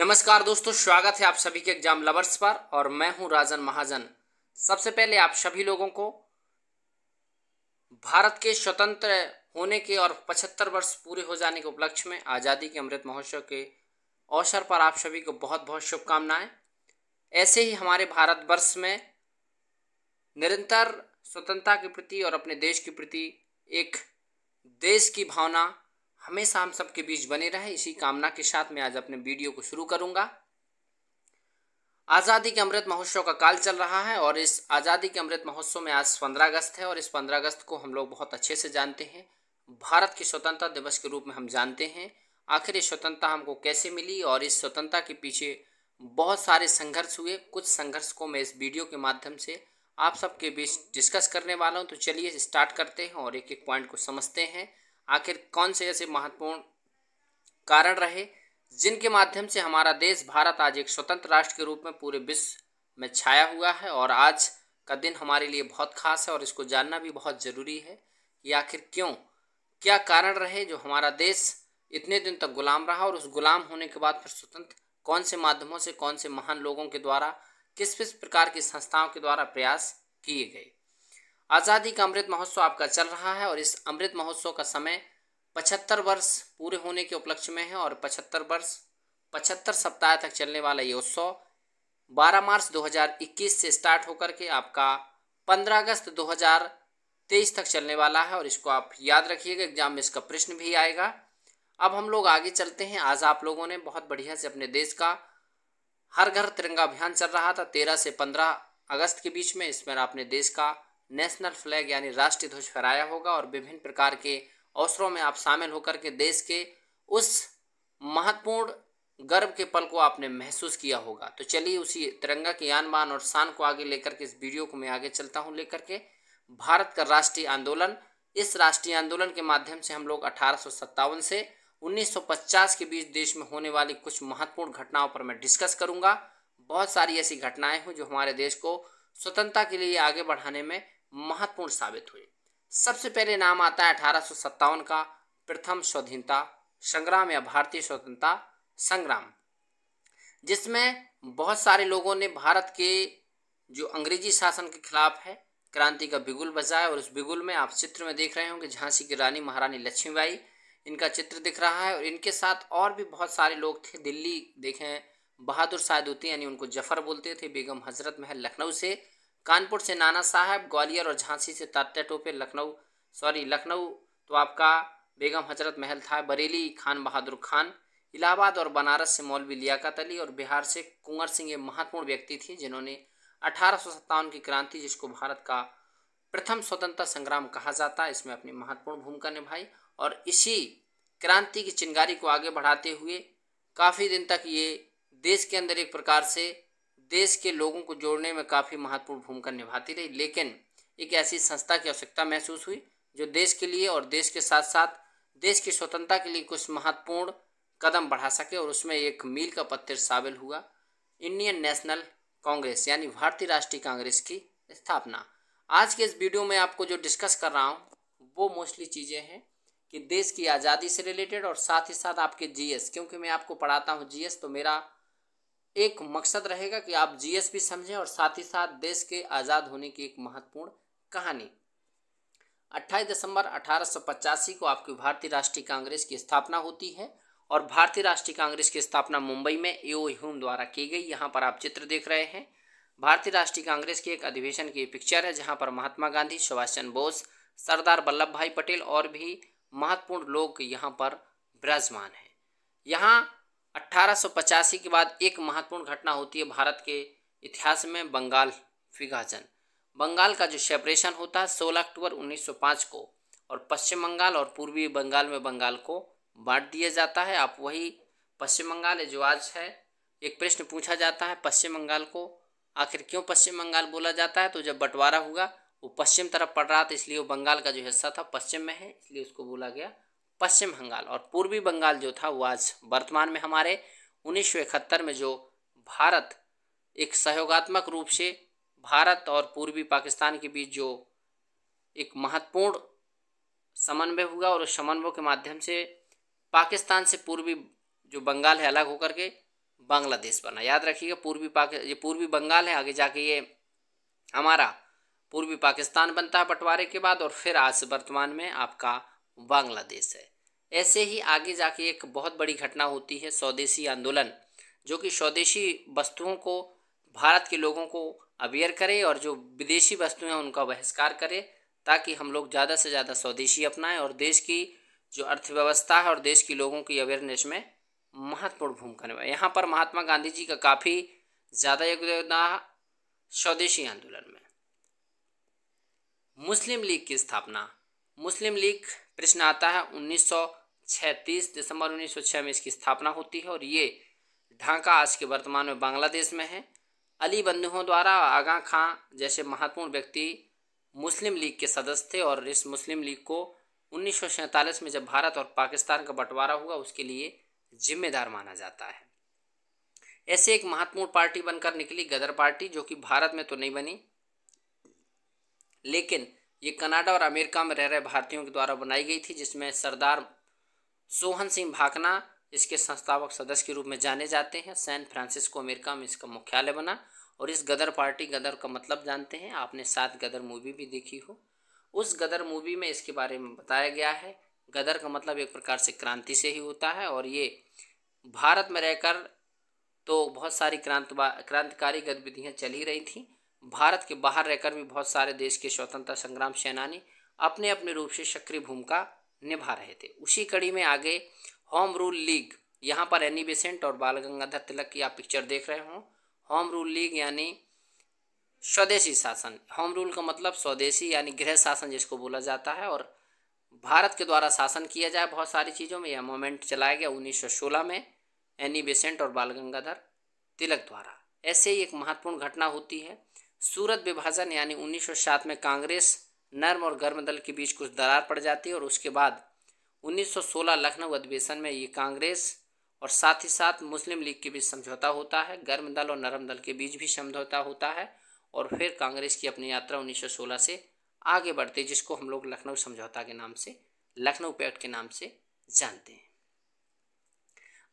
नमस्कार दोस्तों स्वागत है आप सभी के एग्जाम लवर्स पर और मैं हूं राजन महाजन सबसे पहले आप सभी लोगों को भारत के स्वतंत्र होने के और 75 वर्ष पूरे हो जाने के उपलक्ष्य में आज़ादी के अमृत महोत्सव के अवसर पर आप सभी को बहुत बहुत शुभकामनाएं ऐसे ही हमारे भारतवर्ष में निरंतर स्वतंत्रता के प्रति और अपने देश के प्रति एक देश की भावना हमेशा हम सबके बीच बने रहे इसी कामना के साथ मैं आज अपने वीडियो को शुरू करूंगा आज़ादी के अमृत महोत्सव का काल चल रहा है और इस आज़ादी के अमृत महोत्सव में आज पंद्रह अगस्त है और इस पंद्रह अगस्त को हम लोग बहुत अच्छे से जानते हैं भारत के स्वतंत्रता दिवस के रूप में हम जानते हैं आखिर ये स्वतंत्रता हमको कैसे मिली और इस स्वतंत्रता के पीछे बहुत सारे संघर्ष हुए कुछ संघर्ष को मैं इस वीडियो के माध्यम से आप सबके बीच डिस्कस करने वाला हूँ तो चलिए स्टार्ट करते हैं और एक एक पॉइंट को समझते हैं आखिर कौन से ऐसे महत्वपूर्ण कारण रहे जिनके माध्यम से हमारा देश भारत आज एक स्वतंत्र राष्ट्र के रूप में पूरे विश्व में छाया हुआ है और आज का दिन हमारे लिए बहुत खास है और इसको जानना भी बहुत ज़रूरी है कि आखिर क्यों क्या कारण रहे जो हमारा देश इतने दिन तक गुलाम रहा और उस गुलाम होने के बाद फिर स्वतंत्र कौन से माध्यमों से कौन से महान लोगों के द्वारा किस किस प्रकार की संस्थाओं के द्वारा प्रयास किए गए आज़ादी का अमृत महोत्सव आपका चल रहा है और इस अमृत महोत्सव का समय पचहत्तर वर्ष पूरे होने के उपलक्ष्य में है और पचहत्तर वर्ष पचहत्तर सप्ताह तक चलने वाला ये उत्सव 12 मार्च 2021 से स्टार्ट होकर के आपका 15 अगस्त 2023 तक चलने वाला है और इसको आप याद रखिएगा एग्जाम में इसका प्रश्न भी आएगा अब हम लोग आगे चलते हैं आज आप लोगों ने बहुत बढ़िया से अपने देश का हर घर तिरंगा अभियान चल रहा था तेरह से पंद्रह अगस्त के बीच में इसमें आपने देश का नेशनल फ्लैग यानी राष्ट्रीय ध्वज फहराया होगा और विभिन्न प्रकार के अवसरों में आप शामिल होकर के देश के उस महत्वपूर्ण गर्व के पल को आपने महसूस किया होगा तो चलिए उसी तिरंगा के यान और शान को आगे लेकर के इस वीडियो को मैं आगे चलता हूँ लेकर के भारत का राष्ट्रीय आंदोलन इस राष्ट्रीय आंदोलन के माध्यम से हम लोग अठारह से 1950 के बीच देश में होने वाली कुछ महत्वपूर्ण घटनाओं पर मैं डिस्कस करूंगा बहुत सारी ऐसी घटनाएं हूँ जो हमारे देश को स्वतंत्रता के लिए आगे बढ़ाने में महत्वपूर्ण साबित हुए सबसे पहले नाम आता है अठारह का प्रथम स्वाधीनता संग्राम या भारतीय स्वतंत्रता संग्राम जिसमें बहुत सारे लोगों ने भारत के जो अंग्रेजी शासन के खिलाफ है क्रांति का बिगुल बजाया और उस बिगुल में आप चित्र में देख रहे होंगे झांसी की रानी महारानी लक्ष्मीबाई इनका चित्र दिख रहा है और इनके साथ और भी बहुत सारे लोग थे दिल्ली देखें बहादुर सायदुद्दीन यानी उनको जफर बोलते थे बेगम हजरत महल लखनऊ से कानपुर से नाना साहब ग्वालियर और झांसी से तात्या टोपे लखनऊ सॉरी लखनऊ तो आपका बेगम हजरत महल था बरेली खान बहादुर खान इलाहाबाद और बनारस से मौलवी लियाकत अली और बिहार से कुंवर सिंह ये महत्वपूर्ण व्यक्ति थे जिन्होंने अठारह की क्रांति जिसको भारत का प्रथम स्वतंत्रता संग्राम कहा जाता है इसमें अपनी महत्वपूर्ण भूमिका निभाई और इसी क्रांति की चिंगारी को आगे बढ़ाते हुए काफ़ी दिन तक ये देश के अंदर एक प्रकार से देश के लोगों को जोड़ने में काफ़ी महत्वपूर्ण भूमिका निभाती रही लेकिन एक ऐसी संस्था की आवश्यकता महसूस हुई जो देश के लिए और देश के साथ साथ देश की स्वतंत्रता के लिए कुछ महत्वपूर्ण कदम बढ़ा सके और उसमें एक मील का पत्थर शामिल हुआ इंडियन नेशनल कांग्रेस यानी भारतीय राष्ट्रीय कांग्रेस की स्थापना आज के इस वीडियो में आपको जो डिस्कस कर रहा हूँ वो मोस्टली चीज़ें हैं कि देश की आज़ादी से रिलेटेड और साथ ही साथ आपके जीएस क्योंकि मैं आपको पढ़ाता हूँ जीएस तो मेरा एक मकसद रहेगा कि आप जीएस भी समझें और साथ ही साथ देश के आज़ाद होने की एक महत्वपूर्ण कहानी 28 दिसंबर 1885 को आपकी भारतीय राष्ट्रीय कांग्रेस की स्थापना होती है और भारतीय राष्ट्रीय कांग्रेस की स्थापना मुंबई में एओ ह्यूम द्वारा की गई यहाँ पर आप चित्र देख रहे हैं भारतीय राष्ट्रीय कांग्रेस के एक अधिवेशन की पिक्चर है जहाँ पर महात्मा गांधी सुभाष चंद्र बोस सरदार वल्लभ भाई पटेल और भी महत्वपूर्ण लोग यहाँ पर विराजमान हैं यहाँ अट्ठारह के बाद एक महत्वपूर्ण घटना होती है भारत के इतिहास में बंगाल विभाजन बंगाल का जो सेपरेशन होता है सोलह अक्टूबर 1905 को और पश्चिम बंगाल और पूर्वी बंगाल में बंगाल को बांट दिया जाता है आप वही पश्चिम बंगाल जो आज है एक प्रश्न पूछा जाता है पश्चिम बंगाल को आखिर क्यों पश्चिम बंगाल बोला जाता है तो जब बंटवारा हुआ वो पश्चिम तरफ पड़ रहा था इसलिए वो बंगाल का जो हिस्सा था पश्चिम में है इसलिए उसको बोला गया पश्चिम बंगाल और पूर्वी बंगाल जो था वो आज वर्तमान में हमारे उन्नीस में जो भारत एक सहयोगात्मक रूप से भारत और पूर्वी पाकिस्तान के बीच जो एक महत्वपूर्ण समन्वय हुआ और उस समन्वय के माध्यम से पाकिस्तान से पूर्वी जो बंगाल है अलग होकर के बांग्लादेश बना याद रखिएगा पूर्वी पाकि ये पूर्वी बंगाल है आगे जाके ये हमारा पूर्वी पाकिस्तान बनता है बंटवारे के बाद और फिर आज वर्तमान में आपका बांग्लादेश है ऐसे ही आगे जाके एक बहुत बड़ी घटना होती है स्वदेशी आंदोलन जो कि स्वदेशी वस्तुओं को भारत के लोगों को अवेयर करे और जो विदेशी वस्तुएं उनका बहिष्कार करे ताकि हम लोग ज़्यादा से ज़्यादा स्वदेशी अपनाएं और देश की जो अर्थव्यवस्था है और देश के लोगों की अवेयरनेस में महत्वपूर्ण भूमिका निभाए यहाँ पर महात्मा गांधी जी का काफ़ी ज़्यादा योगदान स्वदेशी आंदोलन में मुस्लिम लीग की स्थापना मुस्लिम लीग प्रश्न आता है उन्नीस सौ छत्तीस दिसंबर उन्नीस सौ छः में इसकी स्थापना होती है और ये ढाका आज के वर्तमान में बांग्लादेश में है अली बंधुओं द्वारा आगा खां जैसे महत्वपूर्ण व्यक्ति मुस्लिम लीग के सदस्य थे और इस मुस्लिम लीग को उन्नीस में जब भारत और पाकिस्तान का बंटवारा हुआ उसके लिए जिम्मेदार माना जाता है ऐसे एक महत्वपूर्ण पार्टी बनकर निकली गदर पार्टी जो कि भारत में तो नहीं बनी लेकिन ये कनाडा और अमेरिका में रह रहे भारतीयों के द्वारा बनाई गई थी जिसमें सरदार सोहन सिंह भाकना इसके संस्थापक सदस्य के रूप में जाने जाते हैं सैन फ्रांसिस्को अमेरिका में इसका मुख्यालय बना और इस गदर पार्टी गदर का मतलब जानते हैं आपने सात गदर मूवी भी देखी हो उस गदर मूवी में इसके बारे में बताया गया है गदर का मतलब एक प्रकार से क्रांति से ही होता है और ये भारत में रहकर तो बहुत सारी क्रांत क्रांतिकारी गतिविधियाँ चल ही रही थी भारत के बाहर रहकर भी बहुत सारे देश के स्वतंत्रता संग्राम सेनानी अपने अपने रूप से सक्रिय भूमिका निभा रहे थे उसी कड़ी में आगे होम रूल लीग यहाँ पर एनी बेसेंट और बाल गंगाधर तिलक की आप पिक्चर देख रहे हो होम रूल लीग यानी स्वदेशी शासन होम रूल का मतलब स्वदेशी यानी गृह शासन जिसको बोला जाता है और भारत के द्वारा शासन किया जाए बहुत सारी चीज़ों में यह मोमेंट चलाया गया उन्नीस में एनी बेसेंट और बाल गंगाधर तिलक द्वारा ऐसे ही एक महत्वपूर्ण घटना होती है सूरत विभाजन यानी 1907 में कांग्रेस नर्म और गर्म दल के बीच कुछ दरार पड़ जाती है और उसके बाद 1916 लखनऊ अधिवेशन में ये कांग्रेस और साथ ही साथ मुस्लिम लीग के बीच समझौता होता है गर्म दल और नरम दल के बीच भी समझौता होता है और फिर कांग्रेस की अपनी यात्रा 1916 से आगे बढ़ती जिसको हम लोग लखनऊ समझौता के नाम से लखनऊ पैक्ट के नाम से जानते हैं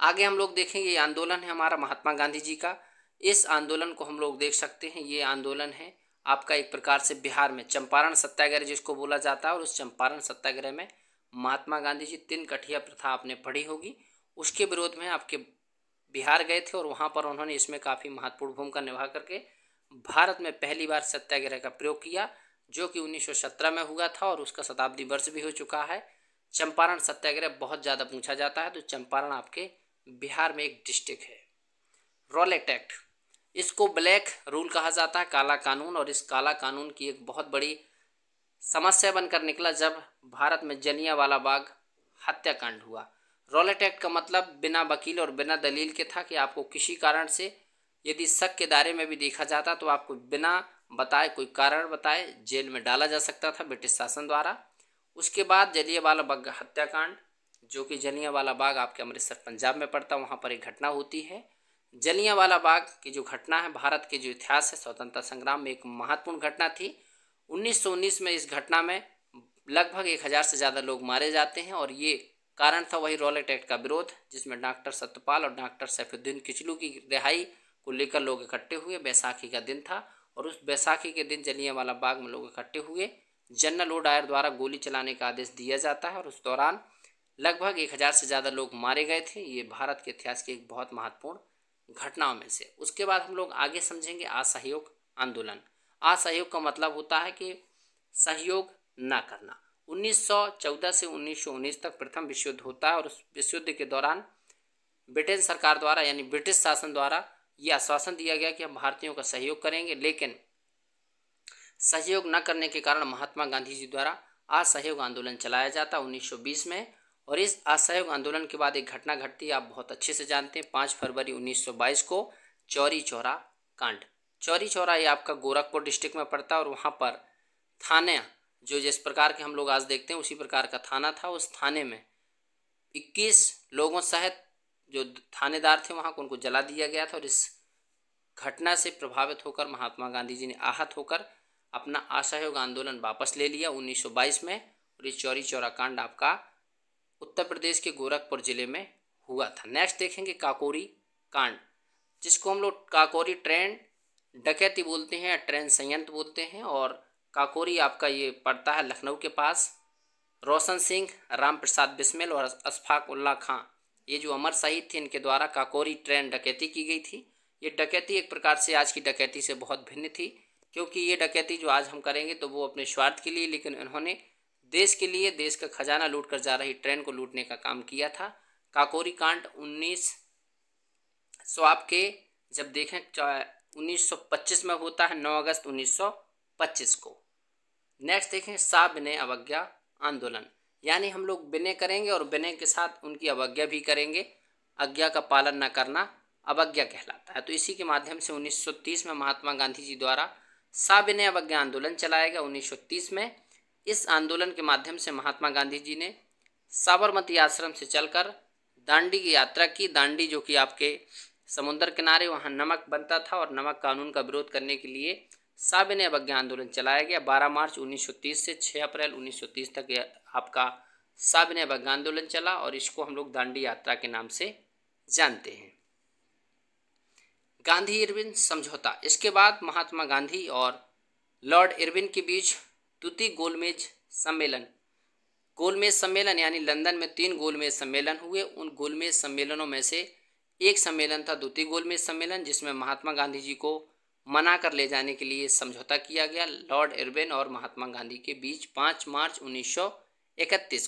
आगे हम लोग देखेंगे ये आंदोलन है हमारा महात्मा गांधी जी का इस आंदोलन को हम लोग देख सकते हैं ये आंदोलन है आपका एक प्रकार से बिहार में चंपारण सत्याग्रह जिसको बोला जाता है और उस चंपारण सत्याग्रह में महात्मा गांधी जी तीन कठिया प्रथा आपने पढ़ी होगी उसके विरोध में आपके बिहार गए थे और वहाँ पर उन्होंने इसमें काफ़ी महत्वपूर्ण भूमिका निभा करके भारत में पहली बार सत्याग्रह का प्रयोग किया जो कि 1917 में हुआ था और उसका शताब्दी वर्ष भी हो चुका है चंपारण सत्याग्रह बहुत ज़्यादा पूछा जाता है तो चंपारण आपके बिहार में एक डिस्ट्रिक्ट है रॉलेट एक्ट इसको ब्लैक रूल कहा जाता है काला कानून और इस काला कानून की एक बहुत बड़ी समस्या बनकर निकला जब भारत में जलिया वाला बाग हत्याकांड हुआ रॉलेट एक्ट का मतलब बिना वकील और बिना दलील के था कि आपको किसी कारण से यदि शक के दायरे में भी देखा जाता तो आपको बिना बताए कोई कारण बताए जेल में डाला जा सकता था ब्रिटिश शासन द्वारा उसके बाद जलियावाला बाग हत्याकांड जो कि जलियावाला बाग आपके अमृतसर पंजाब में पड़ता वहाँ पर एक घटना होती है जलियांवाला बाग की जो घटना है भारत के जो इतिहास है स्वतंत्रता संग्राम में एक महत्वपूर्ण घटना थी 1919 में इस घटना में लगभग एक हज़ार से ज़्यादा लोग मारे जाते हैं और ये कारण था वही रॉलेट एक्ट का विरोध जिसमें डॉक्टर सत्यपाल और डॉक्टर सैफुद्दीन किचलू की रिहाई को लेकर लोग इकट्ठे हुए बैसाखी का दिन था और उस बैसाखी के दिन जलियांवाला बाग में लोग इकट्ठे हुए जनरल ओ डायर द्वारा गोली चलाने का आदेश दिया जाता है और उस दौरान लगभग एक हज़ार से ज़्यादा लोग मारे गए थे ये भारत के इतिहास की एक बहुत महत्वपूर्ण घटनाओं में से उसके बाद हम लोग आगे समझेंगे असहयोग आंदोलन असहयोग का मतलब होता है कि सहयोग न करना 1914 से 1919 तक प्रथम विश्व युद्ध होता है और उस विश्व युद्ध के दौरान ब्रिटेन सरकार द्वारा यानी ब्रिटिश शासन द्वारा यह आश्वासन दिया गया कि हम भारतीयों का सहयोग करेंगे लेकिन सहयोग न करने के कारण महात्मा गांधी जी द्वारा असहयोग आंदोलन चलाया जाता उन्नीस में और इस असहयोग आंदोलन के बाद एक घटना घटती है आप बहुत अच्छे से जानते हैं पाँच फरवरी 1922 को चौरी चौरा कांड चौरी चौरा ये आपका गोरखपुर डिस्ट्रिक्ट में पड़ता है और वहाँ पर थाने जो जिस प्रकार के हम लोग आज देखते हैं उसी प्रकार का थाना था उस थाने में इक्कीस लोगों सहित जो थानेदार थे वहाँ को उनको जला दिया गया था और इस घटना से प्रभावित होकर महात्मा गांधी जी ने आहत होकर अपना असहयोग आंदोलन वापस ले लिया 1922 में और ये चौरी चौरा कांड आपका उत्तर प्रदेश के गोरखपुर जिले में हुआ था नेक्स्ट देखेंगे काकोरी कांड जिसको हम लोग काकोरी ट्रेन डकैती बोलते हैं ट्रेन संयंत्र बोलते हैं और काकोरी आपका ये पड़ता है लखनऊ के पास रोशन सिंह राम प्रसाद बिस्मिल और अशफाक उल्ला खां ये जो अमर शहीद थे इनके द्वारा काकोरी ट्रेन डकैती की गई थी ये डकैती एक प्रकार से आज की डकैती से बहुत भिन्न थी क्योंकि ये डकैती जो आज हम करेंगे तो वो अपने स्वार्थ के लिए लेकिन इन्होंने देश के लिए देश का खजाना लूट कर जा रही ट्रेन को लूटने का काम किया था काकोरी कांड उन्नीस सौ आपके जब देखें 1925 में होता है 9 अगस्त 1925 को नेक्स्ट देखें सा विनय अवज्ञा आंदोलन यानी हम लोग विनय करेंगे और विनय के साथ उनकी अवज्ञा भी करेंगे अज्ञा का पालन न करना अवज्ञा कहलाता है तो इसी के माध्यम से 1930 में महात्मा गांधी जी द्वारा सा विनय अवज्ञा आंदोलन चलाया गया 1930 में इस आंदोलन के माध्यम से महात्मा गांधी जी ने साबरमती आश्रम से चलकर दांडी की यात्रा की दांडी जो कि आपके समुद्र किनारे वहाँ नमक बनता था और नमक कानून का विरोध करने के लिए साबिन अवज्ञा आंदोलन चलाया गया 12 मार्च 1930 से 6 अप्रैल 1930 तक आपका साबिन अवज्ञा आंदोलन चला और इसको हम लोग दांडी यात्रा के नाम से जानते हैं गांधी इरविन समझौता इसके बाद महात्मा गांधी और लॉर्ड इरविन के बीच द्वितीय गोलमेज सम्मेलन गोलमेज सम्मेलन यानी लंदन में तीन गोलमेज सम्मेलन हुए उन गोलमेज सम्मेलनों में से एक सम्मेलन था द्वितीय गोलमेज सम्मेलन जिसमें महात्मा गांधी जी को मना कर ले जाने के लिए समझौता किया गया लॉर्ड एरबिन और महात्मा गांधी के बीच पाँच मार्च उन्नीस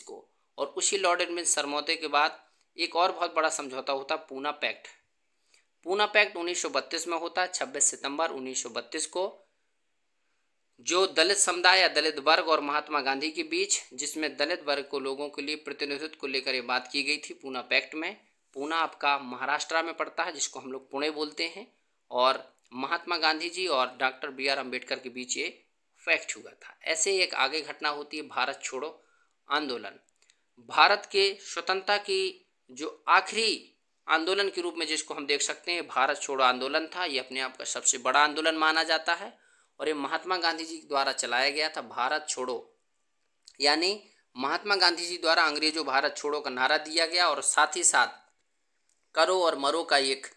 को और उसी लॉर्ड एरबिन सरमौते के बाद एक और बहुत बड़ा समझौता होता पूना पैक्ट पूना पैक्ट 1932 में होता 26 सितंबर 1932 को जो दलित समुदाय या दलित वर्ग और महात्मा गांधी के बीच जिसमें दलित वर्ग को लोगों के लिए प्रतिनिधित्व को लेकर ये बात की गई थी पूना पैक्ट में पूना आपका महाराष्ट्र में पड़ता है जिसको हम लोग पुणे बोलते हैं और महात्मा गांधी जी और डॉक्टर बी आर अम्बेडकर के बीच ये फैक्ट हुआ था ऐसे एक आगे घटना होती है भारत छोड़ो आंदोलन भारत के स्वतंत्रता की जो आखिरी आंदोलन के रूप में जिसको हम देख सकते हैं भारत छोड़ो आंदोलन था ये अपने आप का सबसे बड़ा आंदोलन माना जाता है और ये महात्मा गांधी जी द्वारा चलाया गया था भारत छोड़ो यानी महात्मा गांधी जी द्वारा अंग्रेजों भारत छोड़ो का नारा दिया गया और साथ ही साथ करो और मरो का एक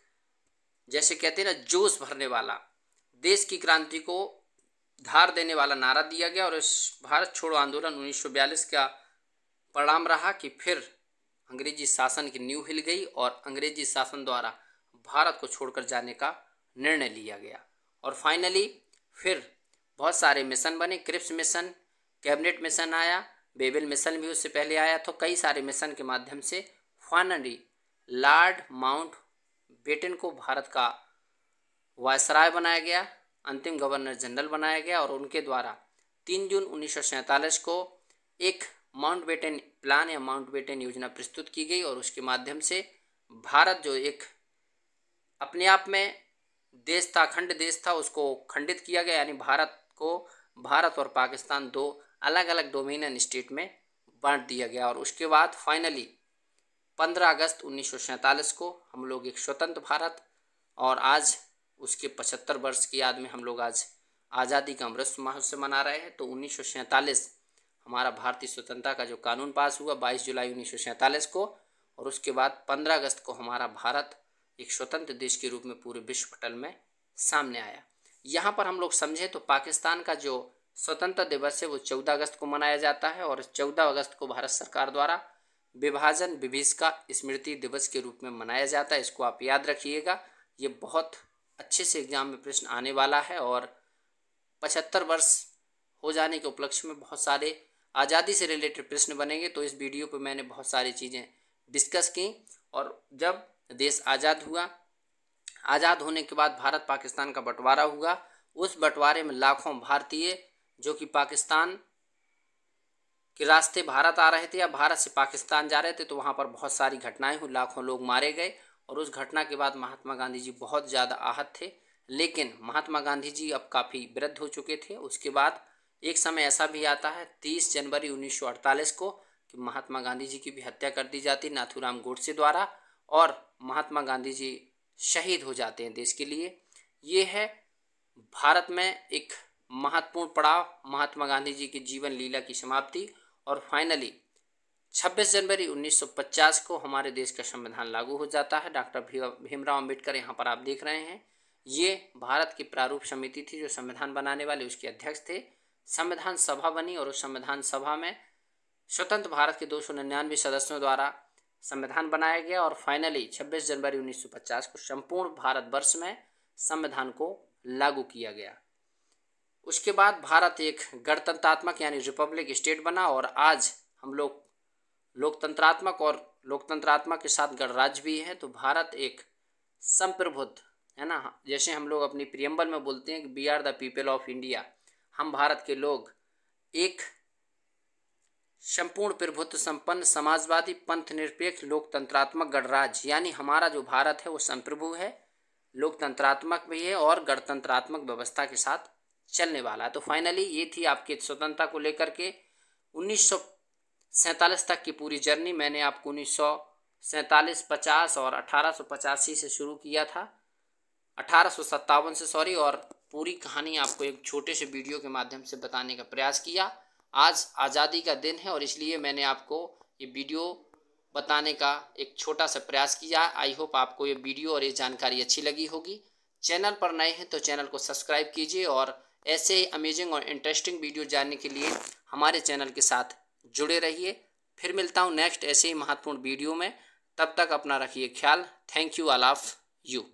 जैसे कहते हैं ना जोश भरने वाला देश की क्रांति को धार देने वाला नारा दिया गया और इस भारत छोड़ो आंदोलन 1942 का परिणाम रहा कि फिर अंग्रेजी शासन की नींव हिल गई और अंग्रेजी शासन द्वारा भारत को छोड़कर जाने का निर्णय लिया गया और फाइनली फिर बहुत सारे मिशन बने क्रिप्स मिशन कैबिनेट मिशन आया बेबिल मिशन भी उससे पहले आया तो कई सारे मिशन के माध्यम से फाइनली लॉर्ड माउंट बेटन को भारत का वायसराय बनाया गया अंतिम गवर्नर जनरल बनाया गया और उनके द्वारा तीन जून उन्नीस को एक माउंट बेटन प्लान या माउंट बेटन योजना प्रस्तुत की गई और उसके माध्यम से भारत जो एक अपने आप में देश था अखंड देश था उसको खंडित किया गया यानी भारत को भारत और पाकिस्तान दो अलग अलग डोमिनियन स्टेट में बांट दिया गया और उसके बाद फाइनली 15 अगस्त उन्नीस को हम लोग एक स्वतंत्र भारत और आज उसके 75 वर्ष की याद में हम लोग आज आज़ादी का अमृत महोत्सव मना रहे हैं तो उन्नीस हमारा भारतीय स्वतंत्रता का जो कानून पास हुआ 22 जुलाई उन्नीस को और उसके बाद 15 अगस्त को हमारा भारत एक स्वतंत्र देश के रूप में पूरे विश्व पटल में सामने आया यहाँ पर हम लोग समझे तो पाकिस्तान का जो स्वतंत्रता दिवस है वो चौदह अगस्त को मनाया जाता है और चौदह अगस्त को भारत सरकार द्वारा विभाजन का स्मृति दिवस के रूप में मनाया जाता है इसको आप याद रखिएगा ये बहुत अच्छे से एग्जाम में प्रश्न आने वाला है और पचहत्तर वर्ष हो जाने के उपलक्ष्य में बहुत सारे आज़ादी से रिलेटेड प्रश्न बनेंगे तो इस वीडियो पर मैंने बहुत सारी चीज़ें डिस्कस की और जब देश आज़ाद हुआ आज़ाद होने के बाद भारत पाकिस्तान का बंटवारा हुआ उस बंटवारे में लाखों भारतीय जो कि पाकिस्तान के रास्ते भारत आ रहे थे या भारत से पाकिस्तान जा रहे थे तो वहाँ पर बहुत सारी घटनाएं हुई लाखों लोग मारे गए और उस घटना के बाद महात्मा गांधी जी बहुत ज़्यादा आहत थे लेकिन महात्मा गांधी जी अब काफ़ी वृद्ध हो चुके थे उसके बाद एक समय ऐसा भी आता है तीस जनवरी उन्नीस को कि महात्मा गांधी जी की भी हत्या कर दी जाती नाथुराम गोडसे द्वारा और महात्मा गांधी जी शहीद हो जाते हैं देश के लिए ये है भारत में एक महत्वपूर्ण पड़ाव महात्मा गांधी जी की जीवन लीला की समाप्ति और फाइनली 26 जनवरी 1950 को हमारे देश का संविधान लागू हो जाता है डॉक्टर भीमराव अंबेडकर यहाँ पर आप देख रहे हैं ये भारत की प्रारूप समिति थी जो संविधान बनाने वाले उसके अध्यक्ष थे संविधान सभा बनी और उस संविधान सभा में स्वतंत्र भारत के दो सौ निन्यानवे सदस्यों द्वारा संविधान बनाया गया और फाइनली 26 जनवरी 1950 को संपूर्ण भारतवर्ष में संविधान को लागू किया गया उसके बाद भारत एक गणतंत्रात्मक यानी रिपब्लिक स्टेट बना और आज हम लोग लोकतंत्रात्मक और लोकतंत्रात्मक के साथ गणराज्य भी है तो भारत एक संप्रभुत्व है ना जैसे हम लोग अपनी प्रियम्बल में बोलते हैं कि we are the people of India हम भारत के लोग एक संपूर्ण प्रभुत्व संपन्न समाजवादी पंथ निरपेक्ष लोकतंत्रात्मक गणराज्य यानी हमारा जो भारत है वो संप्रभु है लोकतंत्रात्मक भी है और गणतंत्रात्मक व्यवस्था के साथ चलने वाला है तो फाइनली ये थी आपकी स्वतंत्रता को लेकर के उन्नीस तक की पूरी जर्नी मैंने आपको उन्नीस सैंतालीस पचास और अठारह से शुरू किया था अठारह से सॉरी और पूरी कहानी आपको एक छोटे से वीडियो के माध्यम से बताने का प्रयास किया आज आज़ादी का दिन है और इसलिए मैंने आपको ये वीडियो बताने का एक छोटा सा प्रयास किया आई होप आपको ये वीडियो और ये जानकारी अच्छी लगी होगी चैनल पर नए हैं तो चैनल को सब्सक्राइब कीजिए और ऐसे ही अमेजिंग और इंटरेस्टिंग वीडियो जानने के लिए हमारे चैनल के साथ जुड़े रहिए फिर मिलता हूँ नेक्स्ट ऐसे ही महत्वपूर्ण वीडियो में तब तक अपना रखिए ख्याल thank you all of of you